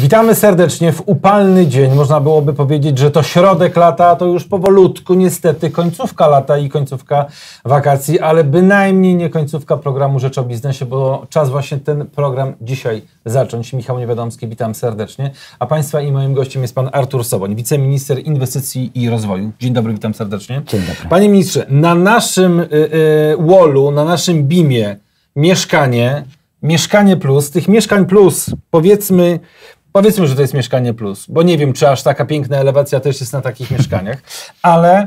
Witamy serdecznie w upalny dzień. Można byłoby powiedzieć, że to środek lata, a to już powolutku niestety końcówka lata i końcówka wakacji, ale bynajmniej nie końcówka programu Rzecz o Biznesie, bo czas właśnie ten program dzisiaj zacząć. Michał Niewiadomski, witam serdecznie. A Państwa i moim gościem jest Pan Artur Soboń, wiceminister inwestycji i rozwoju. Dzień dobry, witam serdecznie. Dzień dobry. Panie ministrze, na naszym y, y, wallu, na naszym BIM-ie mieszkanie Mieszkanie Plus, tych mieszkań plus powiedzmy Powiedzmy, że to jest mieszkanie plus, bo nie wiem, czy aż taka piękna elewacja też jest na takich mieszkaniach, ale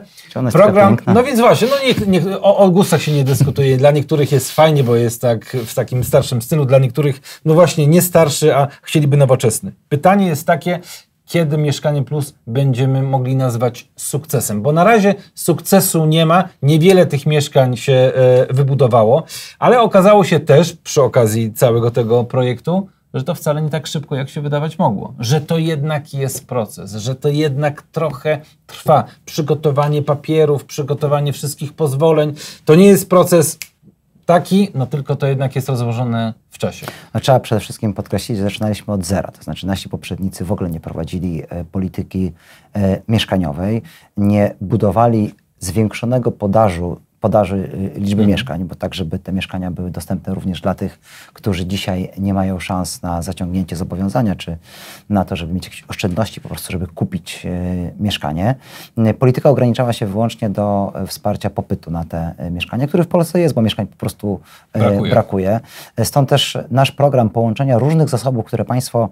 program. No więc właśnie, no niech, niech, o, o gustach się nie dyskutuje. Dla niektórych jest fajnie, bo jest tak w takim starszym stylu, dla niektórych, no właśnie, nie starszy, a chcieliby nowoczesny. Pytanie jest takie, kiedy Mieszkanie Plus będziemy mogli nazwać sukcesem. Bo na razie sukcesu nie ma, niewiele tych mieszkań się e, wybudowało, ale okazało się też przy okazji całego tego projektu, że to wcale nie tak szybko, jak się wydawać mogło, że to jednak jest proces, że to jednak trochę trwa. Przygotowanie papierów, przygotowanie wszystkich pozwoleń, to nie jest proces taki, no tylko to jednak jest rozłożone w czasie. No, trzeba przede wszystkim podkreślić, że zaczynaliśmy od zera, to znaczy nasi poprzednicy w ogóle nie prowadzili e, polityki e, mieszkaniowej, nie budowali zwiększonego podażu podaży y, liczby mhm. mieszkań, bo tak, żeby te mieszkania były dostępne również dla tych, którzy dzisiaj nie mają szans na zaciągnięcie zobowiązania, czy na to, żeby mieć jakieś oszczędności po prostu, żeby kupić y, mieszkanie. Y, polityka ograniczała się wyłącznie do wsparcia popytu na te mieszkania, który w Polsce jest, bo mieszkań po prostu brakuje. brakuje. Stąd też nasz program połączenia różnych zasobów, które państwo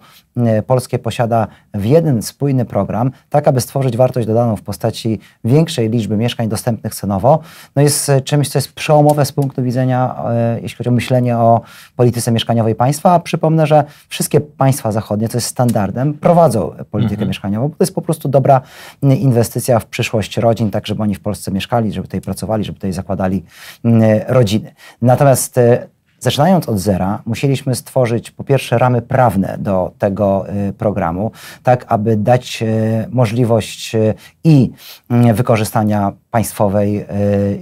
polskie posiada w jeden spójny program, tak aby stworzyć wartość dodaną w postaci większej liczby mieszkań dostępnych cenowo, no jest jest e, czymś, co jest przełomowe z punktu widzenia, e, jeśli chodzi o myślenie o polityce mieszkaniowej państwa. A przypomnę, że wszystkie państwa zachodnie, co jest standardem, prowadzą politykę mhm. mieszkaniową, bo to jest po prostu dobra inwestycja w przyszłość rodzin, tak żeby oni w Polsce mieszkali, żeby tutaj pracowali, żeby tutaj zakładali rodziny. Natomiast e, Zaczynając od zera, musieliśmy stworzyć po pierwsze ramy prawne do tego programu, tak aby dać możliwość i wykorzystania państwowej e,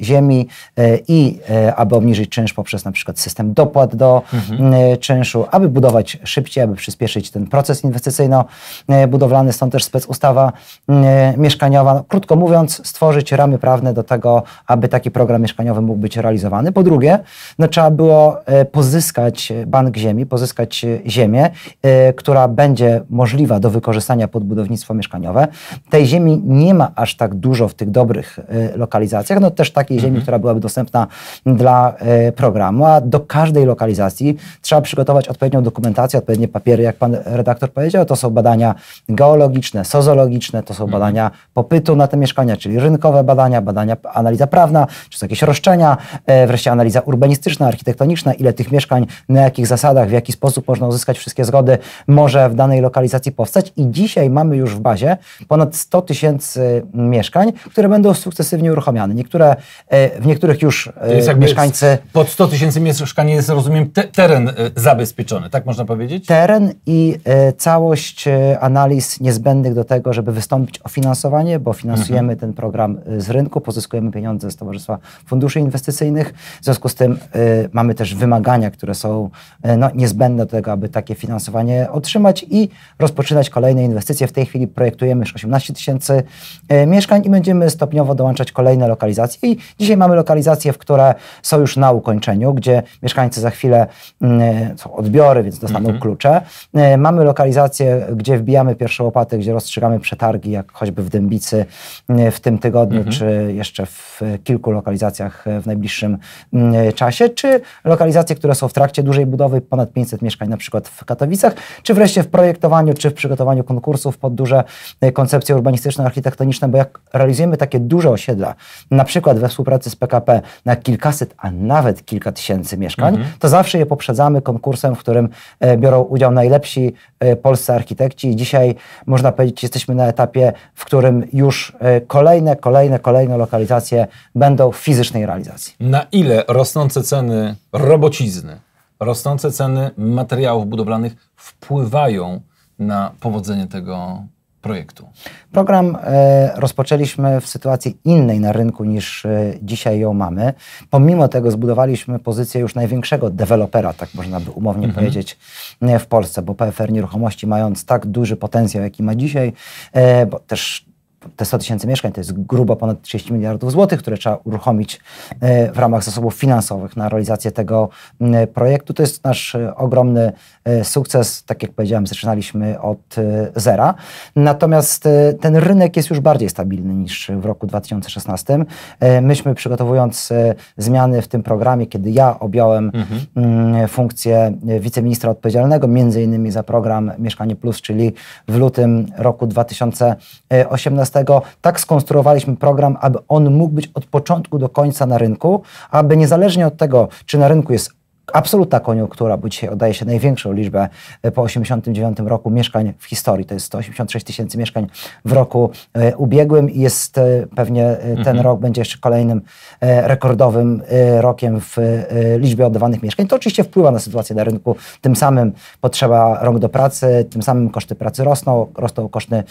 ziemi e, i e, aby obniżyć czynsz poprzez na przykład system dopłat do mhm. czynszu, aby budować szybciej, aby przyspieszyć ten proces inwestycyjno-budowlany, stąd też specustawa mieszkaniowa. No, krótko mówiąc, stworzyć ramy prawne do tego, aby taki program mieszkaniowy mógł być realizowany. Po drugie, no, trzeba było pozyskać bank ziemi, pozyskać ziemię, która będzie możliwa do wykorzystania pod budownictwo mieszkaniowe. Tej ziemi nie ma aż tak dużo w tych dobrych E, lokalizacjach, no też takiej ziemi, mhm. która byłaby dostępna dla e, programu, a do każdej lokalizacji trzeba przygotować odpowiednią dokumentację, odpowiednie papiery, jak pan redaktor powiedział, to są badania geologiczne, sozologiczne, to są mhm. badania popytu na te mieszkania, czyli rynkowe badania, badania, analiza prawna, czy są jakieś roszczenia, e, wreszcie analiza urbanistyczna, architektoniczna, ile tych mieszkań, na jakich zasadach, w jaki sposób można uzyskać wszystkie zgody, może w danej lokalizacji powstać i dzisiaj mamy już w bazie ponad 100 tysięcy mieszkań, które będą sukcesywnie sukcesywnie uruchamiany. Niektóre, e, w niektórych już e, mieszkańcy... Pod 100 tysięcy mieszkań jest, rozumiem, te, teren e, zabezpieczony, tak można powiedzieć? Teren i całość analiz niezbędnych do tego, żeby wystąpić o finansowanie, bo finansujemy mhm. ten program z rynku, pozyskujemy pieniądze z Towarzystwa Funduszy Inwestycyjnych. W związku z tym mamy też wymagania, które są no, niezbędne do tego, aby takie finansowanie otrzymać i rozpoczynać kolejne inwestycje. W tej chwili projektujemy już 18 tysięcy mieszkań i będziemy stopniowo dołączać dołączać kolejne lokalizacje i dzisiaj mamy lokalizacje, w które są już na ukończeniu, gdzie mieszkańcy za chwilę mm, e, są odbiory, więc dostaną mhm. klucze. E, mamy lokalizacje, gdzie wbijamy pierwsze łopaty, gdzie rozstrzygamy przetargi, jak choćby w Dębicy mm, w tym tygodniu, mhm. czy jeszcze w kilku lokalizacjach e, w najbliższym mm, czasie, czy lokalizacje, które są w trakcie dużej budowy, ponad 500 mieszkań na przykład w Katowicach, czy wreszcie w projektowaniu, czy w przygotowaniu konkursów pod duże koncepcje urbanistyczne architektoniczne bo jak realizujemy takie duże osiedla, osiedla, na przykład we współpracy z PKP na kilkaset, a nawet kilka tysięcy mieszkań, mhm. to zawsze je poprzedzamy konkursem, w którym e, biorą udział najlepsi e, polscy architekci. Dzisiaj można powiedzieć, jesteśmy na etapie, w którym już e, kolejne, kolejne, kolejne lokalizacje będą w fizycznej realizacji. Na ile rosnące ceny robocizny, rosnące ceny materiałów budowlanych wpływają na powodzenie tego projektu? Program e, rozpoczęliśmy w sytuacji innej na rynku niż e, dzisiaj ją mamy. Pomimo tego zbudowaliśmy pozycję już największego dewelopera, tak można by umownie mhm. powiedzieć, e, w Polsce, bo PFR Nieruchomości mając tak duży potencjał, jaki ma dzisiaj, bo też te 100 tysięcy mieszkań to jest grubo ponad 30 miliardów złotych, które trzeba uruchomić e, w ramach zasobów finansowych na realizację tego projektu. To jest nasz e, ogromny e, sukces. Tak jak powiedziałem, zaczynaliśmy od zera. Natomiast ten rynek jest już bardziej stabilny niż w roku 2016. Myśmy przygotowując zmiany w tym programie, kiedy ja objąłem mhm. funkcję wiceministra odpowiedzialnego, między innymi za program Mieszkanie Plus, czyli w lutym roku 2018 tak skonstruowaliśmy program, aby on mógł być od początku do końca na rynku, aby niezależnie od tego, czy na rynku jest absolutna koniunktura, bo dzisiaj oddaje się największą liczbę e, po 89 roku mieszkań w historii. To jest 186 tysięcy mieszkań w roku e, ubiegłym i jest e, pewnie ten mhm. rok będzie jeszcze kolejnym rekordowym rokiem w liczbie oddawanych mieszkań. To oczywiście wpływa na sytuację na rynku. Tym samym potrzeba rąk do pracy, tym samym koszty pracy rosną, rosną koszty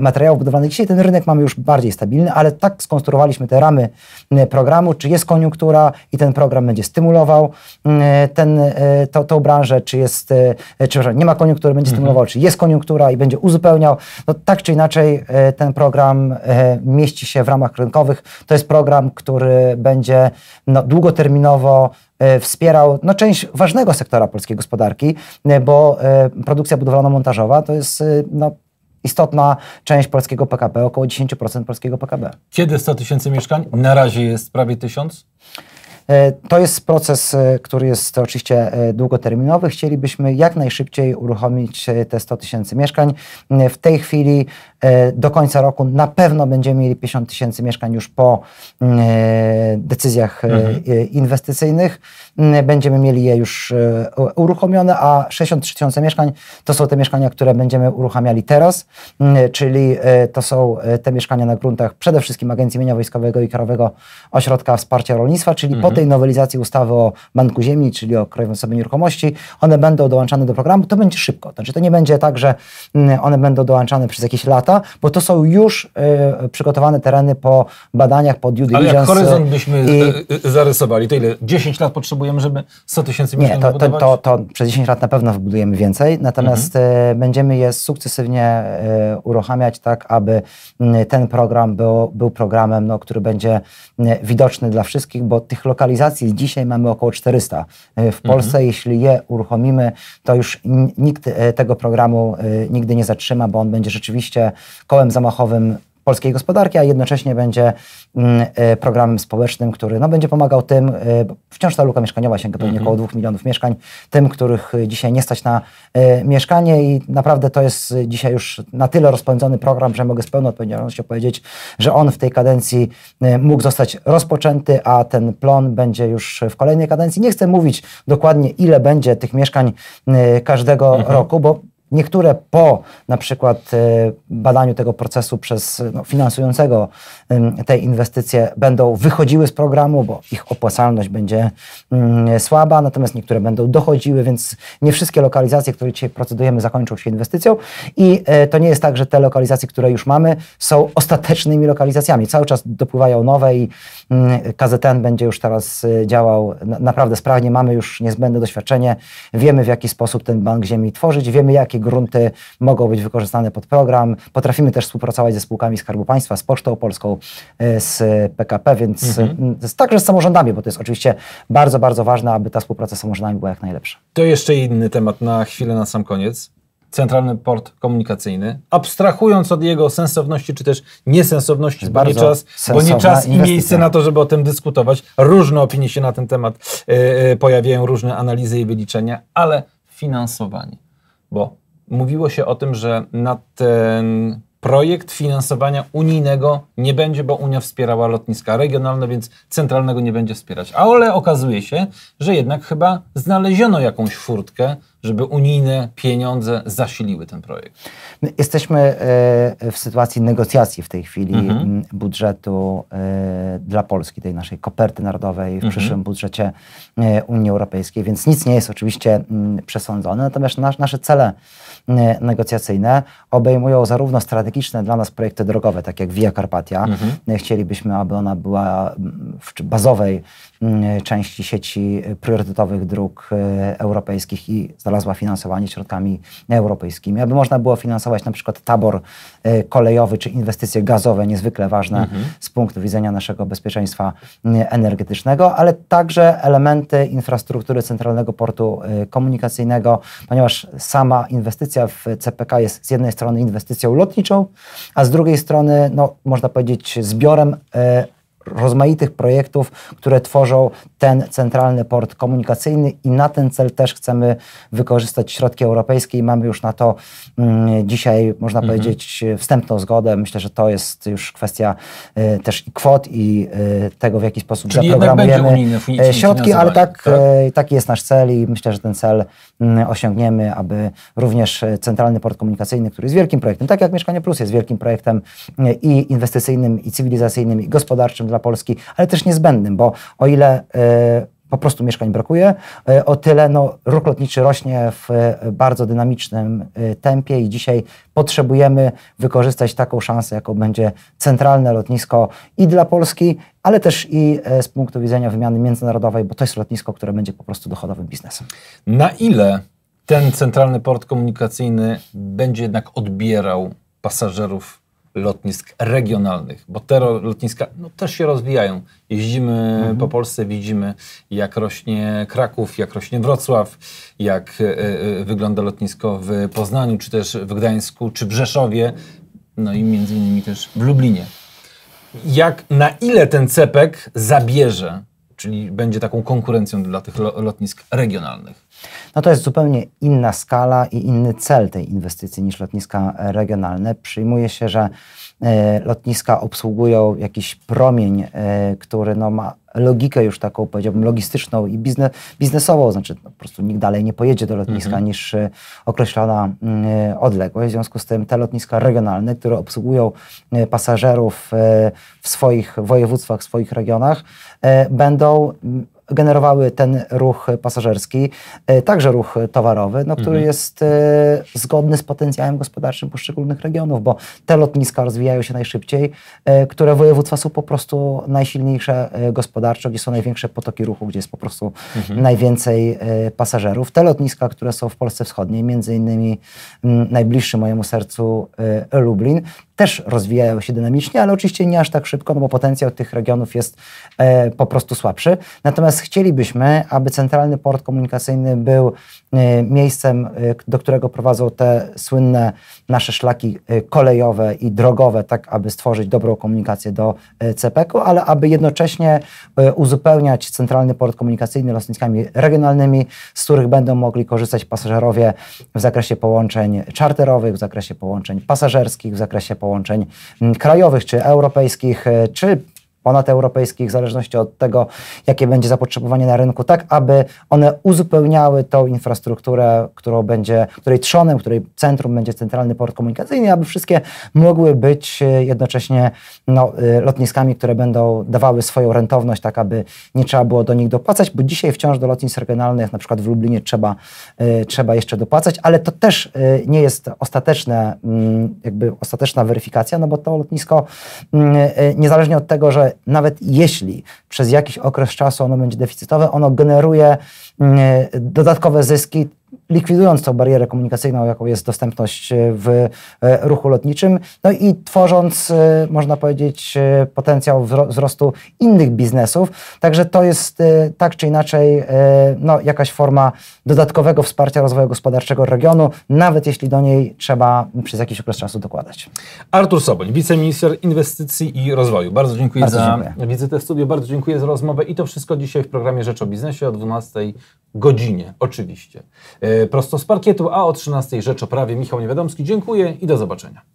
materiałów budowlanych. Dzisiaj ten rynek mamy już bardziej stabilny, ale tak skonstruowaliśmy te ramy programu, czy jest koniunktura i ten program będzie stymulował ten, e, to, tą branżę, czy jest, czy e, nie ma koniunktury, będzie stymulował, mhm. czy jest koniunktura i będzie uzupełniał. No tak czy inaczej e, ten program mieści się w ramach rynkowych. To jest program, który będzie no, długoterminowo wspierał no, część ważnego sektora polskiej gospodarki, bo produkcja budowlano-montażowa to jest no, istotna część polskiego PKB, około 10% polskiego PKB. Kiedy 100 tysięcy mieszkań? Na razie jest prawie tysiąc. E, to jest proces, e, który jest oczywiście e, długoterminowy. Chcielibyśmy jak najszybciej uruchomić te 100 tysięcy mieszkań. W tej chwili do końca roku na pewno będziemy mieli 50 tysięcy mieszkań już po mm, decyzjach mhm. inwestycyjnych. Mm, będziemy mieli je już uruchomione, a 63 tysiące mieszkań to są te mieszkania, które będziemy uruchamiali teraz, mm, czyli to są te mieszkania na gruntach przede wszystkim Agencji Mienia Wojskowego i Krajowego Ośrodka Wsparcia Rolnictwa, czyli mhm. po Mhm. tej nowelizacji ustawy o Banku Ziemi, czyli o Krajowym Zasobie Nieruchomości, one będą dołączane do programu, to będzie szybko. Znaczy to nie będzie tak, że mm, one będą dołączane przez jakieś lata, bo to są już y, przygotowane tereny po badaniach, po due diligence. Ale jak horyzont byśmy i... Y, y, zarysowali, to ile? 10 lat potrzebujemy, żeby 100 tysięcy Nie, to, to, to, to, przez 10 lat na pewno wybudujemy więcej, natomiast mhm. Y, będziemy je sukcesywnie y, uruchamiać tak, aby mm, ten program był, był programem, no, który będzie widoczny dla wszystkich, bo tych lokacji lokalizacji dzisiaj mamy około 400. E, w mhm. Polsce, mhm. jeśli je uruchomimy, to już nikt e, tego programu e, nigdy nie zatrzyma, bo on będzie rzeczywiście kołem zamachowym polskiej gospodarki, a jednocześnie będzie mm, e, programem społecznym, który no, będzie pomagał tym, e, wciąż ta luka mieszkaniowa sięga pewnie mhm. około dwóch milionów mieszkań, tym, których e, dzisiaj nie stać na mieszkanie i naprawdę to jest dzisiaj już na tyle rozpędzony program, że mogę z pełną odpowiedzialnością powiedzieć, że on w tej kadencji mógł zostać rozpoczęty, a ten plon będzie już w kolejnej kadencji. Nie chcę mówić dokładnie, ile będzie tych mieszkań każdego mhm. roku, bo Niektóre po na przykład e, badaniu tego procesu przez no, finansującego te inwestycje będą wychodziły z programu, bo ich opłacalność będzie mm, słaba, natomiast niektóre będą dochodziły, więc nie wszystkie lokalizacje, które dzisiaj procedujemy, zakończą się inwestycją i e, to nie jest tak, że te lokalizacje, które już mamy, są ostatecznymi lokalizacjami. Cały czas dopływają nowe i mm, KZN będzie już teraz e, działał naprawdę sprawnie. Mamy już niezbędne doświadczenie, wiemy w jaki sposób ten bank ziemi tworzyć, wiemy jakie grunty mogą być wykorzystane pod program. Potrafimy też współpracować ze spółkami Skarbu Państwa, z Pocztą Polską, e, z PKP, więc mhm. także z samorządami, bo to jest oczywiście bardzo, bardzo ważne, aby ta współpraca z samorządami była jak najlepsza. To jeszcze inny temat na chwilę, na sam koniec centralny port komunikacyjny, abstrahując od jego sensowności czy też niesensowności, bo nie, czas, bo nie czas i miejsce na to, żeby o tym dyskutować. Różne opinie się na ten temat e, e, pojawiają, różne analizy i wyliczenia, ale finansowanie, bo mówiło się o tym, że na ten projekt finansowania unijnego nie będzie, bo Unia wspierała lotniska regionalne, więc centralnego nie będzie wspierać. A ole, okazuje się, że jednak chyba znaleziono jakąś furtkę, żeby unijne pieniądze zasiliły ten projekt? My jesteśmy e, w sytuacji negocjacji w tej chwili mhm. budżetu e, dla Polski, tej naszej koperty narodowej w mhm. przyszłym budżecie e, Unii Europejskiej, więc nic nie jest oczywiście przesądzone, natomiast nasze cele negocjacyjne obejmują zarówno strategiczne dla nas projekty drogowe, tak jak Via Carpatia. Mhm. Chcielibyśmy, aby ona była w bazowej Mm, części sieci priorytetowych dróg e, europejskich i znalazła finansowanie środkami europejskimi, aby można było finansować na przykład tabor e, kolejowy czy inwestycje gazowe, niezwykle ważne mhm. z punktu widzenia naszego bezpieczeństwa mm, energetycznego, ale także elementy infrastruktury Centralnego Portu e, Komunikacyjnego, ponieważ sama inwestycja w CPK jest z jednej strony inwestycją lotniczą, a z drugiej strony, no, można powiedzieć, zbiorem rozmaitych projektów, które tworzą ten centralny port komunikacyjny i na ten cel też chcemy wykorzystać środki europejskie i mamy już na to mm, dzisiaj, można mhm. powiedzieć, wstępną zgodę. Myślę, że to jest już kwestia y, też i kwot i y, tego, w jaki sposób Czyli zaprogramujemy unijne, y, środki, ale tak, tak? taki jest nasz cel i myślę, że ten cel mm, osiągniemy, aby również centralny port komunikacyjny, który jest wielkim projektem, tak jak Mieszkanie Plus jest wielkim projektem i inwestycyjnym, i cywilizacyjnym, i gospodarczym dla Polski, ale też niezbędnym, bo o ile e, po prostu mieszkań brakuje. E, o tyle no, ruch lotniczy rośnie w e, bardzo dynamicznym tempie i dzisiaj potrzebujemy wykorzystać taką szansę, jaką będzie centralne lotnisko i dla Polski, ale też i z punktu widzenia wymiany międzynarodowej, bo to jest lotnisko, które będzie po prostu dochodowym biznesem. Na ile ten centralny port komunikacyjny będzie jednak odbierał pasażerów lotnisk regionalnych, bo te lotniska no, też się rozwijają. Jeździmy mhm. po Polsce, widzimy jak rośnie Kraków, jak rośnie Wrocław, jak y, wygląda lotnisko w Poznaniu, czy też w Gdańsku, czy w Rzeszowie, no i między innymi też w Lublinie. Jak, na ile ten cepek zabierze, czyli będzie taką konkurencją dla tych lotnisk regionalnych? No to jest zupełnie inna skala i inny cel tej inwestycji niż lotniska regionalne. Przyjmuje się, że e, lotniska obsługują jakiś promień, e, który no ma logikę już taką, powiedziałbym, logistyczną i biznes, biznesową, znaczy no, po prostu nikt dalej nie pojedzie do lotniska mhm. niż e, określona odległość. W związku z tym te lotniska regionalne, które obsługują pasażerów w swoich województwach, w swoich regionach, będą generowały ten ruch pasażerski, e, także ruch towarowy, no, który mhm. jest e, zgodny z potencjałem gospodarczym poszczególnych regionów, bo te lotniska rozwijają się najszybciej, e, które województwa są po prostu najsilniejsze gospodarczo, gdzie są największe potoki ruchu, gdzie jest po prostu mhm. najwięcej pasażerów. Te lotniska, które są w Polsce Wschodniej, między innymi najbliższy mojemu sercu Lublin, też rozwijają się dynamicznie, ale oczywiście nie aż tak szybko, no bo potencjał tych regionów jest e, po prostu słabszy. Natomiast chcielibyśmy, aby centralny port komunikacyjny był Y, miejscem, y, do którego prowadzą te słynne nasze szlaki y, kolejowe i drogowe, tak aby stworzyć dobrą komunikację do CPK-u, e ale aby jednocześnie uzupełniać Centralny Port Komunikacyjny lotniskami regionalnymi, z których będą mogli korzystać pasażerowie w zakresie połączeń czarterowych, w zakresie połączeń pasażerskich, w zakresie połączeń mm, krajowych czy europejskich, czy ponadeuropejskich, w zależności od tego, jakie będzie zapotrzebowanie na rynku, tak aby one uzupełniały tą infrastrukturę, którą będzie, której trzonem, której centrum będzie centralny port komunikacyjny, aby wszystkie mogły być e, jednocześnie no, e, lotniskami, które będą dawały swoją rentowność, tak aby nie trzeba było do nich dopłacać, bo dzisiaj wciąż do lotnisk regionalnych, na przykład w Lublinie, trzeba, e, trzeba jeszcze dopłacać, ale to też nie jest ostateczne, mm, jakby ostateczna weryfikacja, no bo to lotnisko, mm, niezależnie od tego, że nawet jeśli przez jakiś okres czasu ono będzie deficytowe, ono generuje mm, dodatkowe zyski likwidując tą barierę komunikacyjną, jaką jest dostępność e, w e, ruchu lotniczym, no i tworząc, e, można powiedzieć, potencjał wzrostu innych biznesów. Także to jest tak czy inaczej no, jakaś forma dodatkowego wsparcia rozwoju gospodarczego regionu, nawet jeśli do niej trzeba przez jakiś okres czasu dokładać. Artur Soboń, wiceminister inwestycji i rozwoju. Bardzo dziękuję bardzo za dziękuję. wizytę w studiu, bardzo dziękuję za rozmowę i to wszystko dzisiaj w programie Rzecz o Biznesie o 12 godzinie, oczywiście. E, prosto z parkietu, a o 13 rzecz o prawie Michał Niewiadomski. Dziękuję i do zobaczenia.